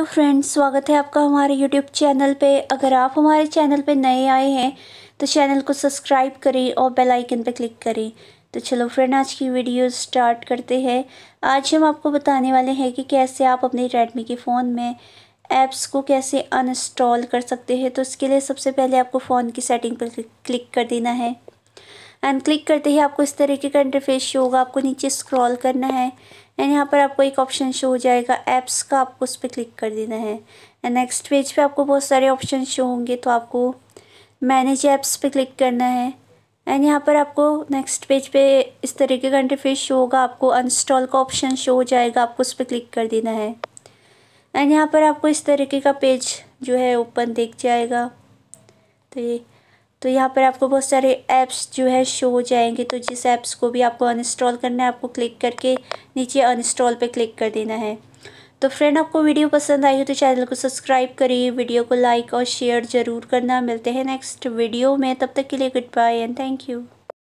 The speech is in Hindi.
हेलो फ्रेंड्स स्वागत है आपका हमारे यूट्यूब चैनल पे अगर आप हमारे चैनल पे नए आए हैं तो चैनल को सब्सक्राइब करें और बेल आइकन पे क्लिक करें तो चलो फ्रेंड आज की वीडियो स्टार्ट करते हैं आज हम आपको बताने वाले हैं कि कैसे आप अपने रेडमी के फ़ोन में ऐप्स को कैसे अनस्टॉल कर सकते हैं तो इसके लिए सबसे पहले आपको फ़ोन की सेटिंग पर क्लिक कर देना है एंड क्लिक करते ही आपको इस तरीके का इंटरफेस शो होगा आपको नीचे स्क्रॉल करना है एंड यहाँ पर आपको एक ऑप्शन शो हो जाएगा ऐप्स का आपको उस पर क्लिक कर देना है एंड नेक्स्ट पेज पे आपको बहुत सारे ऑप्शन शो होंगे तो आपको मैनेज ऐप्स पे क्लिक करना है एंड यहाँ पर आपको नेक्स्ट पेज पे इस तरीके का इंटरफेस शो होगा आपको अनस्टॉल का ऑप्शन शो हो जाएगा आपको उस पर क्लिक कर देना है एंड यहाँ पर आपको इस तरीके का पेज जो है ओपन देख जाएगा तो ये तो यहाँ पर आपको बहुत सारे ऐप्स जो है शो हो जाएंगे तो जिस ऐप्स को भी आपको अनइंस्टॉल करना है आपको क्लिक करके नीचे अनइंस्टॉल पे क्लिक कर देना है तो फ्रेंड आपको वीडियो पसंद आई हो तो चैनल को सब्सक्राइब करिए वीडियो को लाइक और शेयर ज़रूर करना मिलते हैं नेक्स्ट वीडियो में तब तक के लिए good bye and thank you